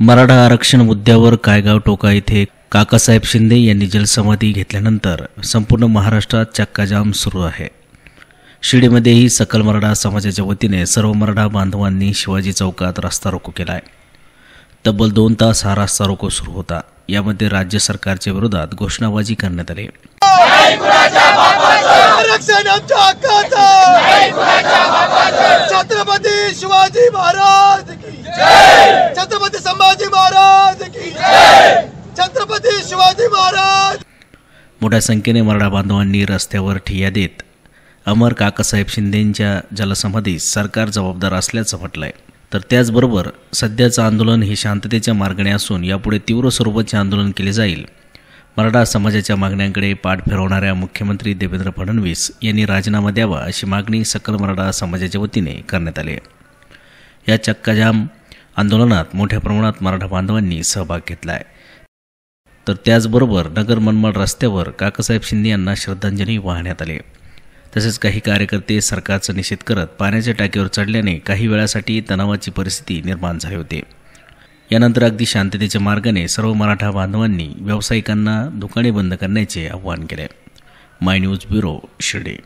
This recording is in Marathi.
मराठा आरक्षण मुद्द्यावर कायगाव टोका येथे काकासाहेब शिंदे यांनी जलसमाधी घेतल्यानंतर संपूर्ण महाराष्ट्रात चक्काजाम सुरू आहे शिर्डीमध्येही सकल मराठा समाजाच्या वतीने सर्व मराठा बांधवांनी शिवाजी चौकात रास्ता रोको केला आहे तब्बल दोन तास हा रस्ता रोको सुरू होता यामध्ये राज्य सरकारच्या विरोधात घोषणाबाजी करण्यात आली छत्रपती महाराज मोठ्या संख्येने मराठा बांधवांनी रस्त्यावर ठिया देत अमर काकासाहेब शिंदेंच्या जलसमाधीस सरकार जबाबदार असल्याचं म्हटलंय तर त्याचबरोबर सध्याचं आंदोलन हे शांततेच्या मार्गाने असून यापुढे तीव्र स्वरूपाचे आंदोलन केले जाईल मराठा समाजाच्या मागण्यांकडे पाठ फिरवणाऱ्या मुख्यमंत्री देवेंद्र फडणवीस यांनी राजीनामा द्यावा अशी मागणी सकल मराठा समाजाच्या वतीने करण्यात आली या चक्काजाम आंदोलनात मोठ्या प्रमाणात मराठा बांधवांनी सहभाग घेतला आहे तर त्याचबरोबर नगर मनमाड रस्त्यावर काकासाहेब शिंदे यांना श्रद्धांजली वाहण्यात आली तसेच काही कार्यकर्ते सरकारचा निषेध करत पाण्याच्या टाकीवर चढल्याने काही वेळासाठी तणावाची परिस्थिती निर्माण झाली होती यानंतर अगदी शांततेच्या मार्गाने सर्व मराठा बांधवांनी व्यावसायिकांना दुकाने बंद करण्याचे आवाहन केले माय न्यूज ब्युरो शिर्डी